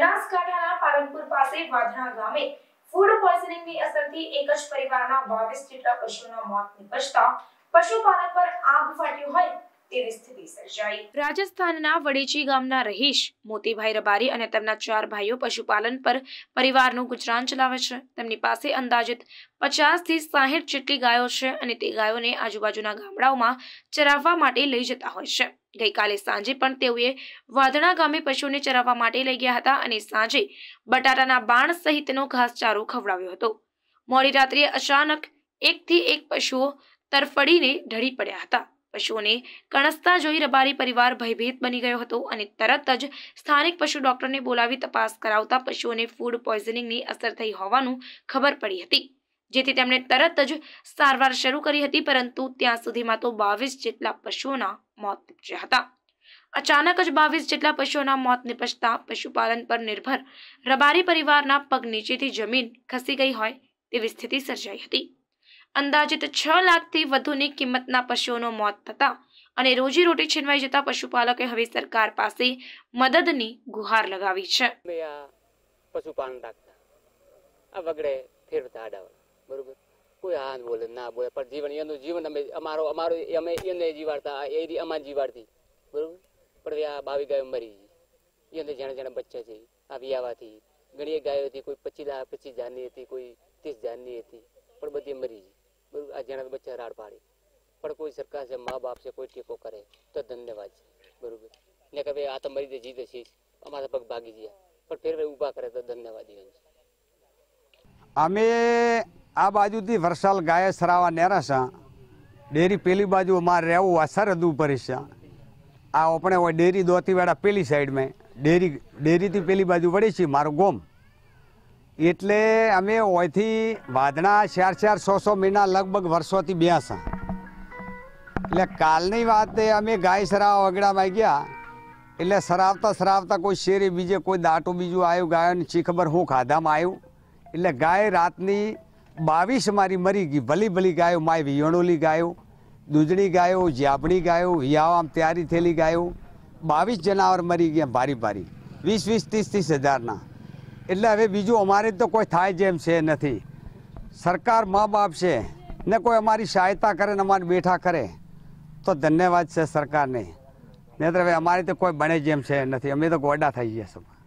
બનાસકાંઠાના પાલનપુર પાસે વાધણા ગામે ફૂડ પોઈઝનિંગની અસરથી એક જ પરિવારના બાવીસ જેટલા પશુઓના મોત નીપજતા પશુપાલક પર આગ ફાટ્યું હોય તેવી સ્થિતિ સર્જાઈ રાજસ્થાનના વડેચી ગામના રહીશ મોતીભાઈ રબારી અને તેમના ચાર ભાઈઓ પશુપાલન પર પરિવારનું ગુજરાન ચલાવે છે તેમની પાસે અંદાજિત પચાસથી સાહીઠ જેટલી ગાયો છે અને તે ગાયોને આજુબાજુના ગામડાઓમાં ચરાવવા માટે લઈ જતા હોય છે ગઈકાલે સાંજે પણ તેઓએ વાદણા ગામે પશુને ચરાવવા માટે લઈ ગયા હતા અને સાંજે બટાટાના બાણ સહિતનો ઘાસચારો ખવડાવ્યો હતો મોડી રાત્રે અચાનક એકથી એક પશુઓ તરફડીને ઢળી પડ્યા હતા પશુઓને કણસતા જોઈ રબારી પરિવાર ભયભીત બની ગયો હતો અને તરત જ સ્થાનિક પશુ ડોક્ટરને બોલાવી તપાસ કરાવતા પશુઓને ફૂડ પોઈઝનિંગની અસર થઈ હોવાનું ખબર પડી હતી જેથી તેમણે તરત જ સારવાર શરૂ કરી હતી પરંતુ ત્યાં સુધીમાં તો બાવીસ જેટલા પશુઓના મોત નીપજ્યા હતા અચાનક જ બાવીસ જેટલા પશુઓના મોત નિપજતા પશુપાલન પર નિર્ભર રબારી પરિવારના પગ નીચેથી જમીન ખસી ગઈ હોય તેવી સ્થિતિ સર્જાઈ હતી અંદાજિત છ લાખથી વધુની કિંમતના પશુઓનો મોત થતા અને રોજીરોટી છીનવાઈ જતા પશુપાલકે હવે સરકાર પાસે મદદની ગુહાર લગાવી છે પશુપાલન રાખતા આ વગડે ફેરતા આડાવડ બરોબર કોઈ હા બોલે ના બોલે પણ જીવન એનું જીવન અમે અમારો અમારો અમે એને જીવાડતા એ અમાર જીવાડતી બરોબર પણ આ બાવી ગાયો મરી ગઈ એને જાણે જાણે બચ્ચા છે આ વિયાવાથી ઘણી ગાયો હતી કોઈ પચીસ લાખ પચીસ હજારની હતી કોઈ ત્રીસ હજારની હતી પણ બધી મરી ગઈ જેના બચ્ચા રાડ પાડી પણ કોઈ સરકાર છે મા બાપ છે કોઈ ટેકો કરે તો ધન્યવાદ છે બરોબર ને કે ભાઈ આ તો મરી જીતે છે અમારા પગ ભાગી ગયા પણ ફેર ઊભા કરે તો ધન્યવાદ અમે આ બાજુથી વરસાલ ગાય સરાવા નેરા છે ડેરી પેલી બાજુ અમારે રહેવું આ હતું પડી છે આ આપણે હોય ડેરી દોતીવાડા પેલી સાઈડમાં ડેરી ડેરીથી પેલી બાજુ વળી છે મારું ગોમ એટલે અમે ઓયથી વાદણા ચાર ચાર સો સો મહિના લગભગ વર્ષોથી બેસા એટલે કાલની વાતે અમે ગાય સરાવ વગડામાં ગયા એટલે સરાવતા સરાવતા કોઈ શેરી બીજે કોઈ દાટું બીજું આવ્યું ગાયોની ચીખબર હું ખાધામાં આવ્યું એટલે ગાય રાતની બાવીસ મારી મરી ગઈ ભલી ભલી ગાયો માય વિયોણોલી ગાયો દૂધણી ગાયો જાબણી ગાયો હિયાવામ તૈયારી થયેલી ગાયો બાવીસ જનાવર મરી ગયા ભારી ભારી વીસ વીસ ત્રીસ ત્રીસ હજારના એટલે હવે બીજું અમારે તો કોઈ થાય જેમ છે નથી સરકાર મા બાપ છે ને કોઈ અમારી સહાયતા કરે ને અમારે બેઠા કરે તો ધન્યવાદ છે સરકારને નહીં હવે અમારે તો કોઈ બને જેમ છે નથી અમે તો ગોડા થઈ ગયા છીએ